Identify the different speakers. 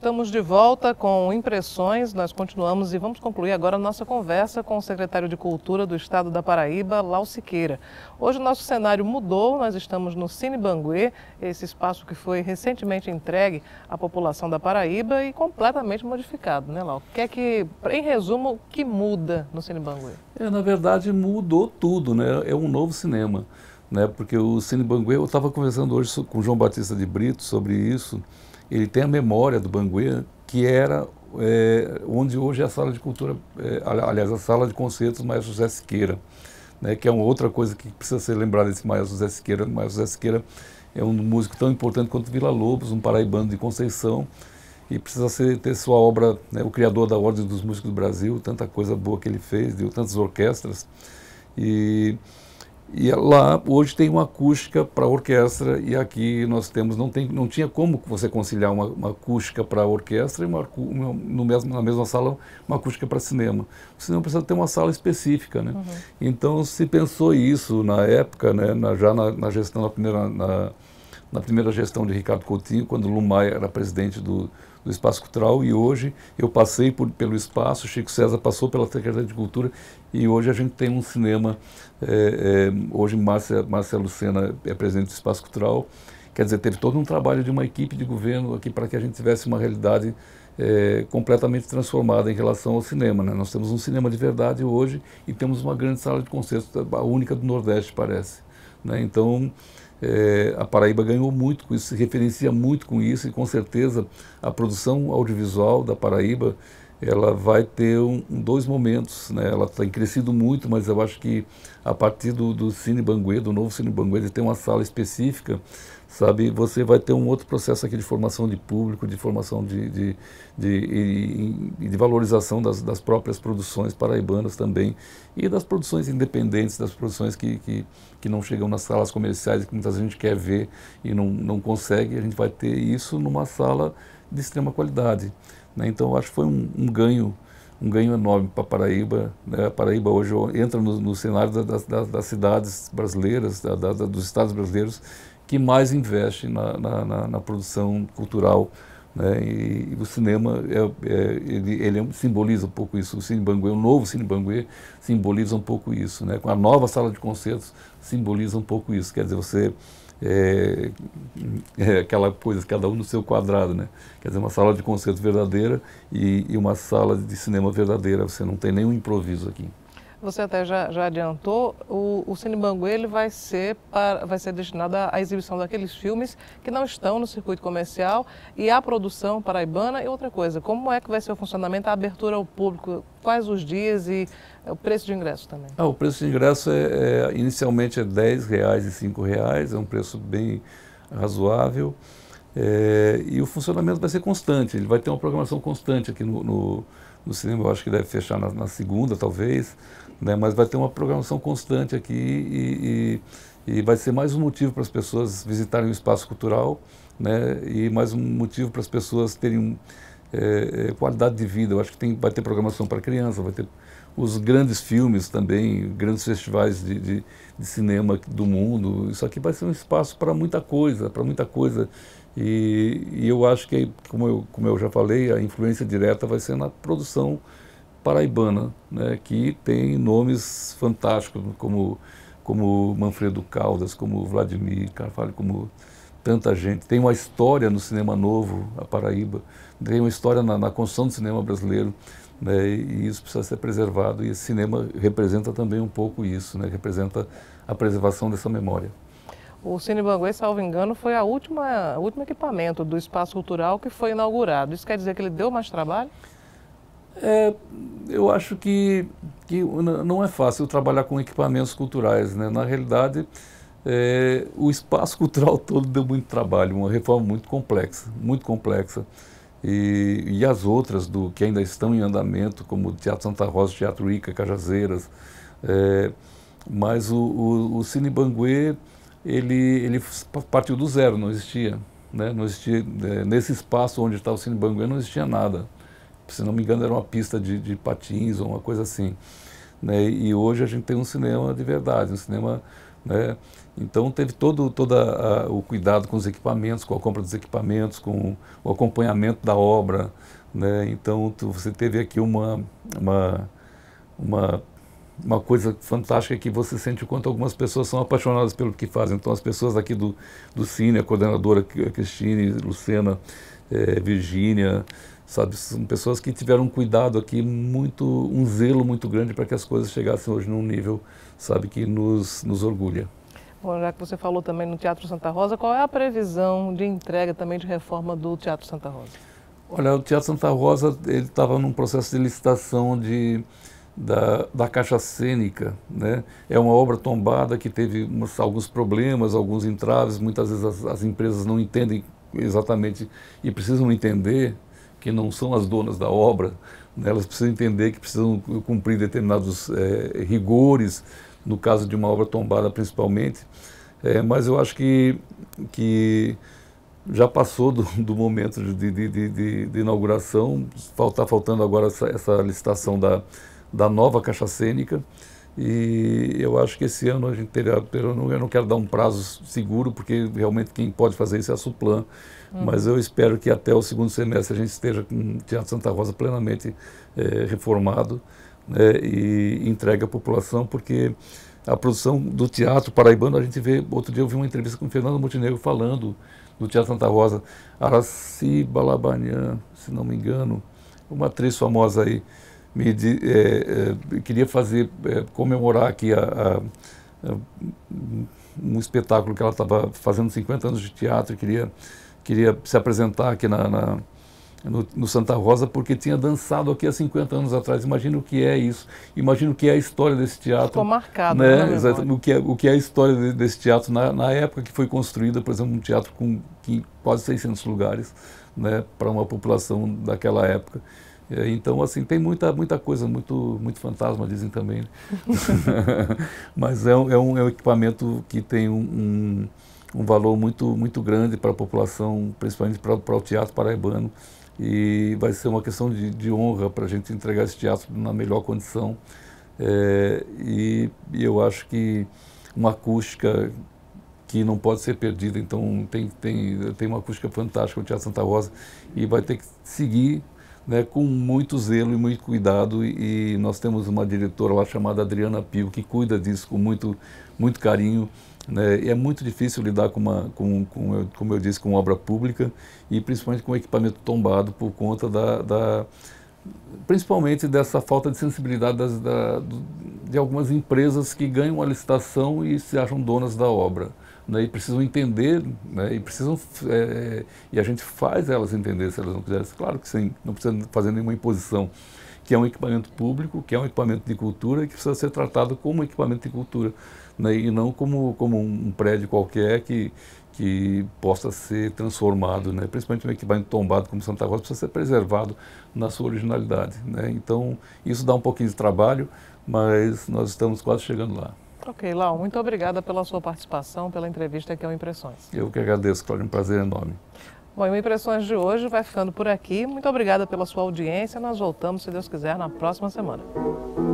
Speaker 1: Estamos de volta com impressões, nós continuamos e vamos concluir agora nossa conversa com o secretário de Cultura do Estado da Paraíba, Lau Siqueira. Hoje o nosso cenário mudou, nós estamos no Cine Banguê, esse espaço que foi recentemente entregue à população da Paraíba e completamente modificado, né Lau? O que é que, em resumo, o que muda no Cine Banguê?
Speaker 2: É, na verdade mudou tudo, né? É um novo cinema né? Porque o Cine Banguê, eu estava conversando hoje com o João Batista de Brito sobre isso. Ele tem a memória do Banguê, que era é, onde hoje é a sala de cultura, é, aliás, a sala de concertos do Maestro José Siqueira, né? Que é uma outra coisa que precisa ser lembrada desse Maestro José Siqueira. O Maestro José Siqueira é um músico tão importante quanto Vila Lobos, um paraibano de Conceição e precisa ser, ter sua obra, né, o criador da Ordem dos Músicos do Brasil, tanta coisa boa que ele fez, deu tantas orquestras. E e lá hoje tem uma acústica para orquestra e aqui nós temos não tem não tinha como você conciliar uma, uma acústica para orquestra e uma, uma, no mesmo na mesma sala uma acústica para cinema. O cinema precisa ter uma sala específica, né? Uhum. Então se pensou isso na época, né? Na, já na, na, gestão na primeira na, na, primeira gestão de Ricardo Coutinho, quando Lumai era presidente do do espaço cultural e hoje eu passei por, pelo espaço, Chico César passou pela Secretaria de Cultura e hoje a gente tem um cinema. É, é, hoje Márcia, Márcia Lucena é presidente do espaço cultural. Quer dizer, teve todo um trabalho de uma equipe de governo aqui para que a gente tivesse uma realidade é, completamente transformada em relação ao cinema. Né? Nós temos um cinema de verdade hoje e temos uma grande sala de concertos, a única do Nordeste, parece. Né? Então, é, a Paraíba ganhou muito com isso, se referencia muito com isso e com certeza a produção audiovisual da Paraíba ela vai ter um, dois momentos, né? Ela tem crescido muito, mas eu acho que a partir do, do Cine Banguê, do novo Cine Banguê, ele tem uma sala específica sabe? Você vai ter um outro processo aqui de formação de público, de formação de, de, de, de, de valorização das, das, próprias produções paraibanas também e das produções independentes, das produções que, que, que não chegam nas salas comerciais e que muitas vezes a gente quer ver e não, não consegue. A gente vai ter isso numa sala de extrema qualidade. Né? Então, acho que foi um, um ganho um ganho enorme para Paraíba. Né? A Paraíba hoje entra no, no cenário das, das, das cidades brasileiras, da, da, dos estados brasileiros, que mais investe na, na, na, na produção cultural. Né? E, e, o cinema, é, é, ele, ele, é simboliza um pouco isso. O Cine Banguê, o novo Cine Banguê, simboliza um pouco isso. Né? Com a nova sala de concertos, simboliza um pouco isso. Quer dizer, você é, é, é aquela coisa, cada um no seu quadrado, né? Quer dizer, uma sala de concerto verdadeira e, e, uma sala de cinema verdadeira. Você não tem nenhum improviso aqui.
Speaker 1: Você até já, já adiantou, o, o Cine Bangu ele vai ser para, vai ser destinado à exibição daqueles filmes que não estão no circuito comercial e à produção paraibana. E outra coisa, como é que vai ser o funcionamento, a abertura ao público, quais os dias e é, o preço de ingresso também?
Speaker 2: Ah, o preço de ingresso é, é inicialmente é R$ 10,00 e R$ 5,00, é um preço bem razoável. É, e o funcionamento vai ser constante, ele vai ter uma programação constante aqui no, no, no cinema, eu acho que deve fechar na, na segunda, talvez, né, mas vai ter uma programação constante aqui e, e, e vai ser mais um motivo para as pessoas visitarem o espaço cultural né, e mais um motivo para as pessoas terem é, é, qualidade de vida. Eu acho que tem, vai ter programação para criança, vai ter os grandes filmes também, grandes festivais de, de, de cinema do mundo. Isso aqui vai ser um espaço para muita coisa, para muita coisa. E, e, eu acho que, como eu, como eu já falei, a influência direta vai ser na produção paraibana, né, que tem nomes fantásticos, como, como Manfredo Caldas, como Vladimir Carvalho, como tanta gente. Tem uma história no cinema novo, a Paraíba, tem uma história na, na construção do cinema brasileiro, né, e isso precisa ser preservado. E esse cinema representa também um pouco isso, né, representa a preservação dessa memória.
Speaker 1: O Cine Banguê, salvo engano, foi a última, o último equipamento do espaço cultural que foi inaugurado. Isso quer dizer que ele deu mais trabalho?
Speaker 2: É, eu acho que, que não é fácil trabalhar com equipamentos culturais. Né? Na realidade, é, o espaço cultural todo deu muito trabalho, uma reforma muito complexa, muito complexa. E, e, as outras do que ainda estão em andamento, como o Teatro Santa Rosa, Teatro Rica, Cajazeiras. É, mas o, o, o, Cine Banguê, ele, ele partiu do zero, não existia. Né? Não existia é, nesse espaço onde está o Cine Banguê não existia nada. Se não me engano, era uma pista de, de patins ou uma coisa assim. Né? E hoje a gente tem um cinema de verdade, um cinema né? Então teve todo, todo a, o cuidado com os equipamentos, com a compra dos equipamentos, com o acompanhamento da obra. Né? Então tu, você teve aqui uma, uma, uma, uma, coisa fantástica que você sente o quanto algumas pessoas são apaixonadas pelo que fazem. Então as pessoas aqui do, do Cine, a coordenadora Cristine, Lucena, é, Virgínia, sabe? São pessoas que tiveram um cuidado aqui muito, um zelo muito grande para que as coisas chegassem hoje num nível, sabe, que nos, nos orgulha.
Speaker 1: Bom, já que você falou também no Teatro Santa Rosa, qual é a previsão de entrega também de reforma do Teatro Santa Rosa?
Speaker 2: Olha, o Teatro Santa Rosa ele estava num processo de licitação de da, da Caixa Cênica. Né? É uma obra tombada que teve alguns problemas, alguns entraves, muitas vezes as, as empresas não entendem exatamente e precisam entender que não são as donas da obra, né, elas precisam entender que precisam cumprir determinados é, rigores, no caso de uma obra tombada principalmente. É, mas eu acho que, que já passou do, do momento de, de, de, de inauguração, está faltando agora essa, essa licitação da, da nova caixa cênica. E eu acho que esse ano a gente teria, eu não, eu não quero dar um prazo seguro, porque realmente quem pode fazer isso é a Suplan, uhum. mas eu espero que até o segundo semestre a gente esteja com o Teatro Santa Rosa plenamente é, reformado né, e entregue à população, porque a produção do teatro paraibano, a gente vê, outro dia eu vi uma entrevista com o Fernando Montenegro falando do Teatro Santa Rosa, Araci Balabanian, se não me engano, uma atriz famosa aí, me é, é, queria fazer é, comemorar aqui a, a, a, um espetáculo que ela estava fazendo 50 anos de teatro, queria queria se apresentar aqui na, na no, no, Santa Rosa porque tinha dançado aqui há 50 anos atrás. Imagina o que é isso. Imagina o que é a história desse teatro. Ficou marcado, né? né o, que é, o que é a história desse teatro na, na época que foi construída, por exemplo, um teatro com quase 600 lugares né, para uma população daquela época. É, então, assim, tem muita, muita coisa, muito, muito fantasma, dizem também. Né? Mas é um, é, um, é um equipamento que tem um, um, um valor muito, muito grande para a população, principalmente para, para o teatro paraibano. E vai ser uma questão de, de honra para a gente entregar esse teatro na melhor condição. É, e, e eu acho que uma acústica que não pode ser perdida. Então, tem, tem, tem uma acústica fantástica no Teatro Santa Rosa e vai ter que seguir né, com muito zelo e muito cuidado. E nós temos uma diretora lá chamada Adriana Pio, que cuida disso com muito, muito carinho. Né, e é muito difícil lidar com uma, com, com, como eu disse, com obra pública e principalmente com equipamento tombado por conta da, da principalmente dessa falta de sensibilidade das, da, de algumas empresas que ganham a licitação e se acham donas da obra né, e precisam entender, né, e precisam é, é, e a gente faz elas entender se elas não quiserem, claro que sim, não precisa fazer nenhuma imposição, que é um equipamento público, que é um equipamento de cultura, que precisa ser tratado como um equipamento de cultura, né, e não como como um prédio qualquer que que possa ser transformado, né? principalmente um equipamento tombado como Santa Rosa, precisa ser preservado na sua originalidade. Né? Então, isso dá um pouquinho de trabalho, mas nós estamos quase chegando lá.
Speaker 1: Ok, Lau, muito obrigada pela sua participação, pela entrevista aqui ao Impressões.
Speaker 2: Eu que agradeço, Cláudio, é um prazer enorme.
Speaker 1: Bom, o Impressões de hoje vai ficando por aqui. Muito obrigada pela sua audiência. Nós voltamos, se Deus quiser, na próxima semana.